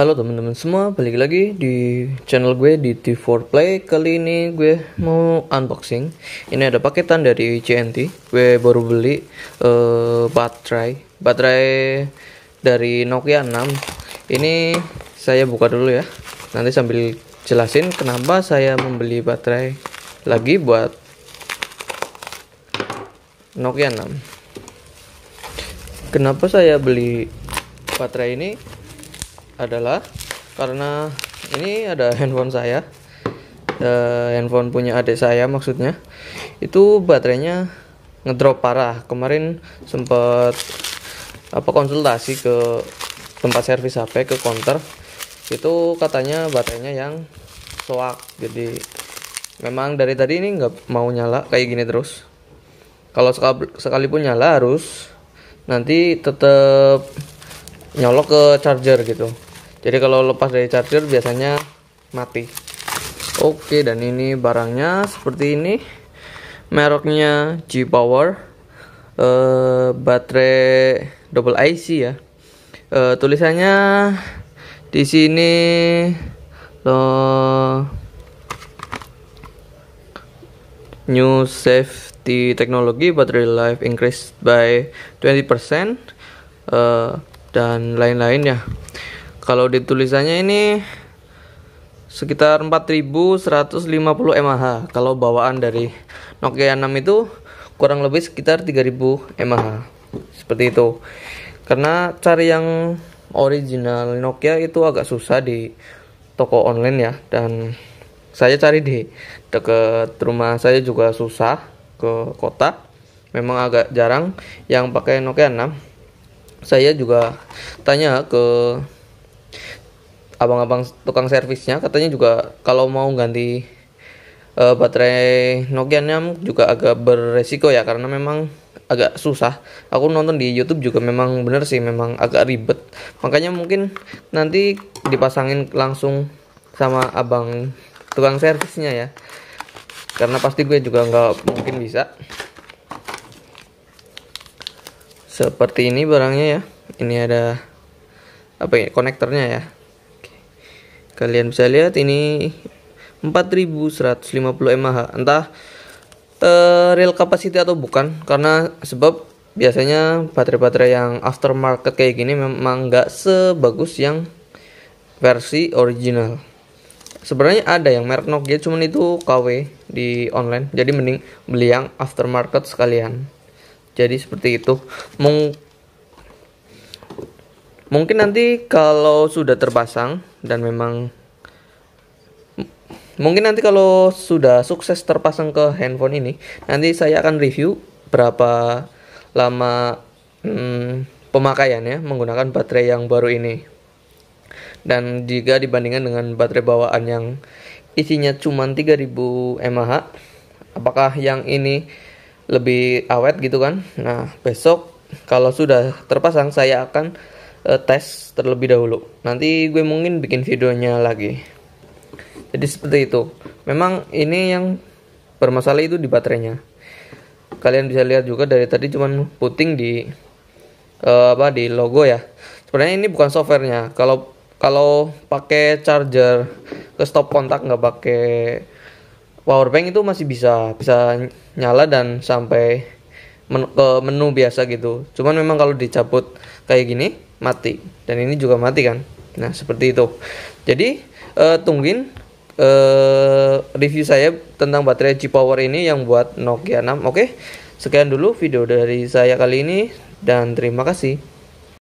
Halo teman-teman semua, balik lagi di channel gue di T4 Play Kali ini gue mau unboxing Ini ada paketan dari CNT Gue baru beli uh, baterai Baterai dari Nokia 6 Ini saya buka dulu ya Nanti sambil jelasin kenapa saya membeli baterai lagi buat Nokia 6 Kenapa saya beli baterai ini adalah karena ini ada handphone saya uh, handphone punya adik saya maksudnya itu baterainya ngedrop parah kemarin sempat apa konsultasi ke tempat servis HP ke konter itu katanya baterainya yang soak jadi memang dari tadi ini nggak mau nyala kayak gini terus kalau sekalipun nyala harus nanti tetap nyolok ke charger gitu jadi kalau lepas dari charger biasanya mati oke dan ini barangnya seperti ini mereknya G Power uh, eh, baterai double IC ya uh, tulisannya di sini lo new safety technology battery life increased by 20% uh, eh, dan lain-lain ya kalau ditulisannya ini sekitar 4150 mAh kalau bawaan dari Nokia 6 itu kurang lebih sekitar 3000 mAh seperti itu karena cari yang original Nokia itu agak susah di toko online ya dan saya cari di deket rumah saya juga susah ke kota memang agak jarang yang pakai Nokia 6 saya juga tanya ke abang-abang tukang servisnya katanya juga kalau mau ganti uh, baterai Nokia nya juga agak beresiko ya karena memang agak susah. Aku nonton di YouTube juga memang bener sih memang agak ribet. Makanya mungkin nanti dipasangin langsung sama abang tukang servisnya ya. Karena pasti gue juga nggak mungkin bisa. Seperti ini barangnya ya. Ini ada apa ya konektornya ya kalian bisa lihat ini 4150 mAh entah uh, real capacity atau bukan karena sebab biasanya baterai-baterai yang aftermarket kayak gini memang nggak sebagus yang versi original sebenarnya ada yang merek Nokia cuman itu KW di online jadi mending beli yang aftermarket sekalian jadi seperti itu mungkin mungkin nanti kalau sudah terpasang dan memang mungkin nanti kalau sudah sukses terpasang ke handphone ini nanti saya akan review berapa lama hmm, pemakaiannya menggunakan baterai yang baru ini dan jika dibandingkan dengan baterai bawaan yang isinya cuma 3000 mAh apakah yang ini lebih awet gitu kan nah besok kalau sudah terpasang saya akan uh, tes terlebih dahulu. Nanti gue mungkin bikin videonya lagi. Jadi seperti itu. Memang ini yang bermasalah itu di baterainya. Kalian bisa lihat juga dari tadi cuman puting di uh, apa di logo ya. Sebenarnya ini bukan softwarenya. Kalau kalau pakai charger ke stop kontak nggak pakai power bank itu masih bisa bisa nyala dan sampai menu, ke menu biasa gitu. Cuman memang kalau dicabut kayak gini mati dan ini juga mati kan nah seperti itu jadi uh, eh, tungguin uh, eh, review saya tentang baterai G Power ini yang buat Nokia 6 oke okay? sekian dulu video dari saya kali ini dan terima kasih